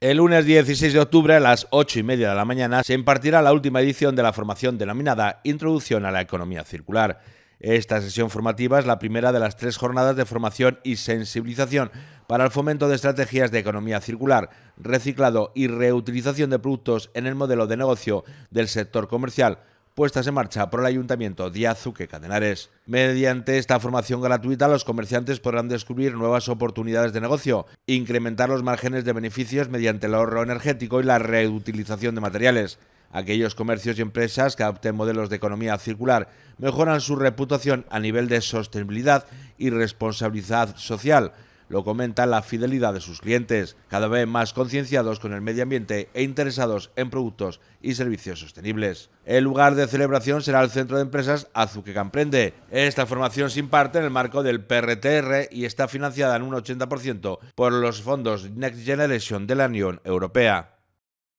El lunes 16 de octubre a las 8 y media de la mañana se impartirá la última edición de la formación denominada Introducción a la Economía Circular. Esta sesión formativa es la primera de las tres jornadas de formación y sensibilización para el fomento de estrategias de economía circular, reciclado y reutilización de productos en el modelo de negocio del sector comercial puestas en marcha por el Ayuntamiento de Azuque Cadenares. Mediante esta formación gratuita, los comerciantes podrán descubrir nuevas oportunidades de negocio, incrementar los márgenes de beneficios mediante el ahorro energético y la reutilización de materiales. Aquellos comercios y empresas que adopten modelos de economía circular mejoran su reputación a nivel de sostenibilidad y responsabilidad social lo comenta la fidelidad de sus clientes, cada vez más concienciados con el medio ambiente e interesados en productos y servicios sostenibles. El lugar de celebración será el Centro de Empresas Azuque Camprende. Esta formación se imparte en el marco del PRTR y está financiada en un 80% por los fondos Next Generation de la Unión Europea.